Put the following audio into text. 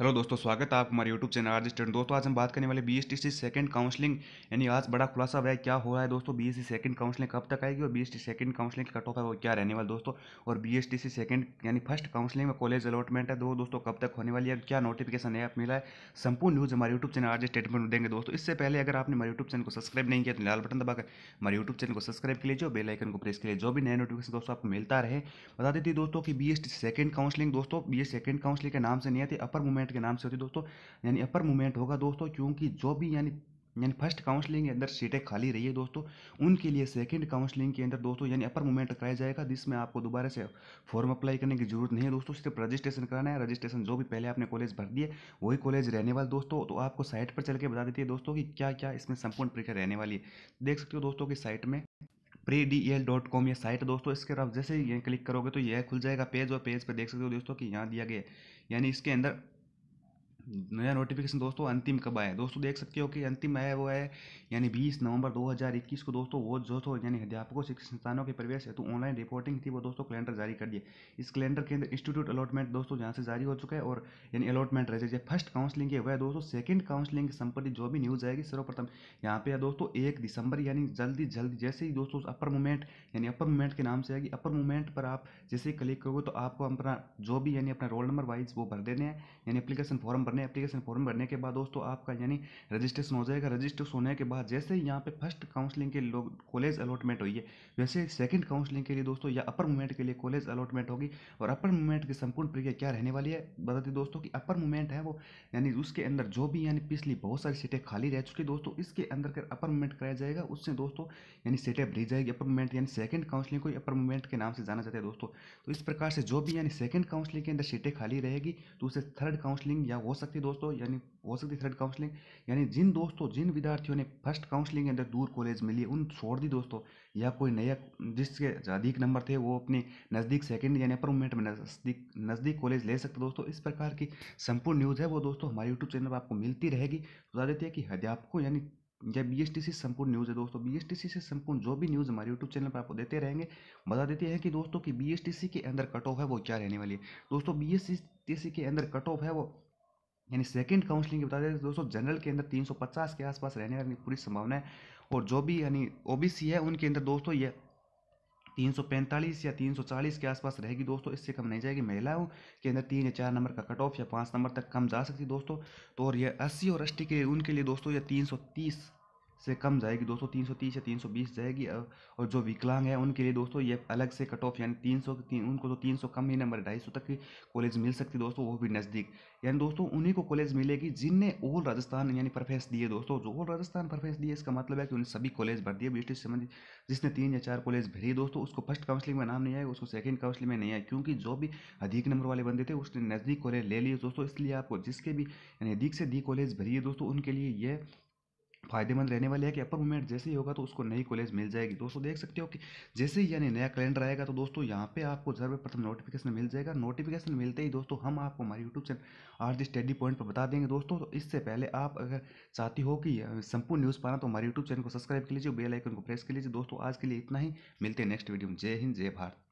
hello दोस्तों स्वागत है आप हमारे यूट्यूब चैनल आर दोस्तों आज हम बात करने वाले B S T C second counselling यानी आज बड़ा खुलासा हुआ है क्या हो रहा है दोस्तों B S C second counselling कब तक आएगी और B S T second counselling का कट ऑफ है वो क्या रहने वाला दोस्तों और B S T C second यानी फर्स्ट काउंसलिंग में कॉलेज अलॉटमेंट है दो तो दोस्तों कब तक होने वाली है क्या नोटिफिकेशन ऐप मिला है संपूर्ण न्यूज़ हमारे यूट्यूब चैनल आज स्टेटमेंट में देंगे दोस्तों इससे पहले अगर आपने हमारे यूट्यूब चैनल को सब्सक्राइब नहीं किया तो लाल बटन दबाकर हमारे यूट्यूब चैनल को सब्सक्राइब कर लीजिए जो बेलाइकन को प्रेस कर लीजिए जो भी नया नोटिफिकेशन दोस्तों आपको मिलता रहे बता देती दोस्तों की B S T second counselling दोस्तों बी एस सेकेंड काउंसलिंग के नाम से नहीं आती अपर मूवमेंट मूवमेंट के नाम से होती है दोस्तों यानी अपर मूवमेंट होगा दोस्तों क्योंकि जो भी यानी यानी फर्स्ट काउंसलिंग के अंदर सीटें खाली रही है दोस्तों उनके लिए सेकंड काउंसलिंग के अंदर दोस्तों यानी अपर मूवमेंट कराया जाएगा जिसमें आपको दोबारा से फॉर्म अप्लाई करने की जरूरत नहीं है दोस्तों सिर्फ रजिस्ट्रेशन कराना है रजिस्ट्रेशन जो भी पहले आपने कॉलेज भर दिए वही कॉलेज रहने वाले दोस्तों तो आपको साइट पर चल के बता देती है दोस्तों की क्या क्या इसमें संपूर्ण प्रक्रिया रहने वाली है देख सकते हो दोस्तों की साइट में pre D L dot com ये साइट दोस्तों इसके आप जैसे ही क्लिक करोगे तो यह खुल जाएगा पेज और पेज पर पे देख सकते हो दोस्तों कि यहाँ दिया गया यानी इसके अंदर नया नोटिफिकेशन दोस्तों अंतिम कब आया दोस्तों देख सकते हो कि अंतिम आया वो है यानी 20 नवंबर 2021 को दोस्तों वो जो तो यानी अध्यापकों शिक्षण संस्थानों के प्रवेश हेतु ऑनलाइन रिपोर्टिंग थी वो दोस्तों कैलेंडर जारी कर दिए इस कैलेंडर के अंदर इंस्टीट्यूट अलॉटमेंट दोस्तों जहाँ से जारी हो चुका है और यानी अलॉटमेंट रह जाए फर्स्ट काउंसलिंग है वह दोस्तों सेकंड काउंसिलिंग के जो भी न्यूज़ आएगी सर्वप्रथम यहाँ पे दोस्तों एक दिसंबर यानी जल्दी जल्दी जैसे ही दोस्तों अपर मूवमेंट यानी अपर मूवमेंट के नाम से आएगी अपर मूवमेंट पर आप जैसे ही क्लिक करोगे तो आपको अपना जो भी यानी अपना रोल नंबर वाइज वो भर देने हैं यानी एप्लीकेशन फॉर्म भरने एप्लीकेशन फॉर्म भरने के बाद दोस्तों आपका यानी रजिस्ट्रेशन हो जाएगा रजिस्ट्रेशन होने के बाद जैसे ही यहाँ पे फर्स्ट काउंसलिंग के लोग कॉलेज अलॉटमेंट हुई है वैसे सेकंड काउंसलिंग के लिए दोस्तों या अपर मूवमेंट के लिए कॉलेज अलॉटमेंट होगी और अपर मूवमेंट की संपूर्ण प्रक्रिया क्या रहने वाली है बताते दोस्तों की अपर मूवमेंट है वो यानी उसके अंदर जो भी यानी पिछली बहुत सारी सीटें खाली रह चुकी दोस्तों इसके अंदर अगर अपर मूवमेंट कराया जाएगा उससे दोस्तों यानी सीटें भरी जाएगी अपर मूवमेंट यानी सेकंड काउंसलिंग को अपर मूवमेंट के नाम से जाना जाता है दोस्तों तो इस प्रकार से जो भी यानी सेकंड काउंसलिंग के अंदर सीटें खाली रहेगी तो उसे थर्ड काउंसलिंग या हो सकता सकती है दोस्तों यानी हो सकती है थर्ड काउंसलिंग यानी जिन दोस्तों जिन विद्यार्थियों ने फर्स्ट काउंसलिंग के अंदर दूर कॉलेज में लिए उन छोड़ दी दोस्तों या कोई नया जिसके अधिक नंबर थे वो अपने नज़दीक सेकेंड यानी अपर में नज़दीक नज़दीक कॉलेज ले सकते दोस्तों इस प्रकार की संपूर्ण न्यूज़ है वो दोस्तों हमारे यूट्यूब चैनल पर आपको मिलती रहेगी बता देते हैं कि अध्यापकों यानी या बी एस टी सी संपूर्ण न्यूज़ है दोस्तों बी एस टी सी से संपूर्ण जो भी न्यूज़ हमारे यूट्यूब चैनल पर आपको देते रहेंगे बता देते हैं कि दोस्तों की बी एस टी सी के अंदर कट ऑफ है वो क्या रहने वाली है दोस्तों बी एस टी सी के अंदर कट ऑफ है वो यानी सेकंड काउंसलिंग की बता दें दोस्तों जनरल के अंदर 350 के आसपास रहने की पूरी संभावना है और जो भी यानी ओबीसी है उनके अंदर दोस्तों ये 345 या 340 के आसपास रहेगी दोस्तों इससे कम नहीं जाएगी महिलाओं के अंदर तीन या चार नंबर का कट ऑफ या पाँच नंबर तक कम जा सकती दोस्तों तो और ये अस्सी और अस्टी के उनके लिए दोस्तों ये तीन सौ तीस से कम जाएगी दोस्तों 330 से 320 जाएगी और जो विकलांग है उनके लिए दोस्तों ये अलग से कट ऑफ यानी 300 तीन, उनको तो 300 कम ही नंबर सौ तक की कॉलेज मिल सकती दोस्तों वो भी नज़दीक यानी दोस्तों उन्हीं को कॉलेज मिलेगी जिनने ओल राजस्थान यानी परफेस दिए दोस्तों जो ओल राजस्थान परफेस दिए इसका मतलब है कि उन्हें सभी कॉलेज भर दिए बीस संबंधित जिसने तीन या चार कॉलेज भरी दोस्तों उसको फर्स्ट काउंसिलिंग में नाम नहीं आया उसको सेकेंड काउंसिलिंग में नहीं आया क्योंकि जो भी अधिक नंबर वाले बंदे थे उसने नज़दीक कॉलेज ले लिए दोस्तों इसलिए आपको जिसके भी यानी अधिक से अधिक कॉलेज भरी है दोस्तों उनके लिए यह फायदेमंद रहने वाले हैं कि अपर मूवमेंट जैसे ही होगा तो उसको नई कॉलेज मिल जाएगी दोस्तों देख सकते हो कि जैसे ही यानी नया कैलेंडर आएगा तो दोस्तों यहाँ पे आपको सर्वप्रथम नोटिफिकेशन मिल जाएगा नोटिफिकेशन मिलते ही दोस्तों हम आपको हमारे YouTube channel R D study point पर बता देंगे दोस्तों तो इससे पहले आप अगर चाहती हो कि संपूर्ण न्यूज़ पाना तो हमारे यूट्यूब चैनल को सब्सक्राइब कर लीजिए बेलाइकन को प्रेस कर लीजिए दोस्तों आज के लिए इतना ही मिलते हैं नेक्स्ट वीडियो में जय हिंद जय भारत